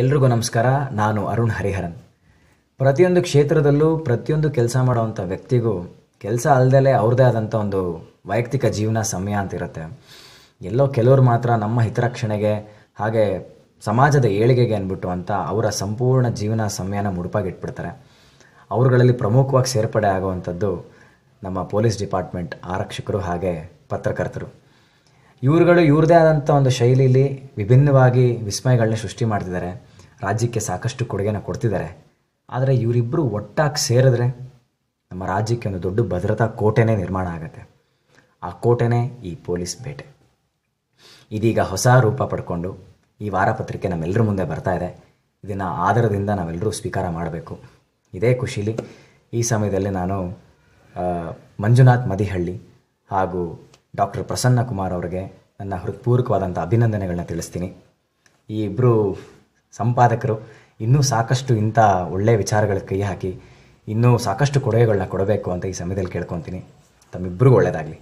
ಎಲ್ರಿಗೂ ನಮಸ್ಕಾರ ನಾನು ಅರುಣ್ ಹರಿಹರನ್ ಪ್ರತಿಯೊಂದು ಕ್ಷೇತ್ರದಲ್ಲೂ ಪ್ರತಿಯೊಂದು ಕೆಲಸ ಮಾಡುವಂಥ ವ್ಯಕ್ತಿಗೂ ಕೆಲಸ ಅಲ್ಲದೆ ಅವ್ರದ್ದೇ ಆದಂಥ ಒಂದು ವೈಯಕ್ತಿಕ ಜೀವನ ಸಮಯ ಅಂತ ಇರುತ್ತೆ ಎಲ್ಲೋ ಕೆಲವರು ಮಾತ್ರ ನಮ್ಮ ಹಿತರಕ್ಷಣೆಗೆ ಹಾಗೆ ಸಮಾಜದ ಏಳಿಗೆಗೆ ಅಂದ್ಬಿಟ್ಟು ಅಂತ ಅವರ ಸಂಪೂರ್ಣ ಜೀವನ ಸಮಯನ ಮುಡುಪಾಗಿಟ್ಬಿಡ್ತಾರೆ ಅವರುಗಳಲ್ಲಿ ಪ್ರಮುಖವಾಗಿ ಸೇರ್ಪಡೆ ಆಗುವಂಥದ್ದು ನಮ್ಮ ಪೊಲೀಸ್ ಡಿಪಾರ್ಟ್ಮೆಂಟ್ ಆರಕ್ಷಕರು ಹಾಗೆ ಪತ್ರಕರ್ತರು ಇವರುಗಳು ಇವ್ರದೇ ಆದಂಥ ಒಂದು ಶೈಲಿಯಲ್ಲಿ ವಿಭಿನ್ನವಾಗಿ ವಿಸ್ಮಯಗಳನ್ನ ಸೃಷ್ಟಿ ಮಾಡ್ತಿದ್ದಾರೆ ರಾಜ್ಯಕ್ಕೆ ಸಾಕಷ್ಟು ಕೊಡುಗೆನ ಕೊಡ್ತಿದ್ದಾರೆ ಆದರೆ ಇವರಿಬ್ಬರು ಒಟ್ಟಾಗಿ ಸೇರಿದ್ರೆ ನಮ್ಮ ರಾಜ್ಯಕ್ಕೆ ಒಂದು ದೊಡ್ಡ ಭದ್ರತಾ ಕೋಟೆನೇ ನಿರ್ಮಾಣ ಆಗುತ್ತೆ ಆ ಕೋಟೆನೇ ಈ ಪೊಲೀಸ್ ಬೇಟೆ ಇದೀಗ ಹೊಸ ರೂಪ ಪಡ್ಕೊಂಡು ಈ ವಾರಪತ್ರಿಕೆ ನಮ್ಮೆಲ್ಲರ ಮುಂದೆ ಬರ್ತಾ ಇದೆ ಇದನ್ನು ಆಧಾರದಿಂದ ನಾವೆಲ್ಲರೂ ಸ್ವೀಕಾರ ಮಾಡಬೇಕು ಇದೇ ಖುಷಿಲಿ ಈ ಸಮಯದಲ್ಲಿ ನಾನು ಮಂಜುನಾಥ್ ಮದಿಹಳ್ಳಿ ಹಾಗೂ ಡಾಕ್ಟರ್ ಪ್ರಸನ್ನ ಕುಮಾರ್ ಅವರಿಗೆ ನನ್ನ ಹೃತ್ಪೂರ್ವಕವಾದಂಥ ಅಭಿನಂದನೆಗಳನ್ನ ತಿಳಿಸ್ತೀನಿ ಈ ಇಬ್ಬರು ಸಂಪಾದಕರು ಇನ್ನೂ ಸಾಕಷ್ಟು ಇಂಥ ಒಳ್ಳೆಯ ವಿಚಾರಗಳ ಕೈ ಹಾಕಿ ಇನ್ನೂ ಸಾಕಷ್ಟು ಕೊಡುಗೆಗಳನ್ನ ಕೊಡಬೇಕು ಅಂತ ಈ ಸಮಯದಲ್ಲಿ ಕೇಳ್ಕೊತೀನಿ ತಮ್ಮಿಬ್ಬರಿಗೂ ಒಳ್ಳೆಯದಾಗಲಿ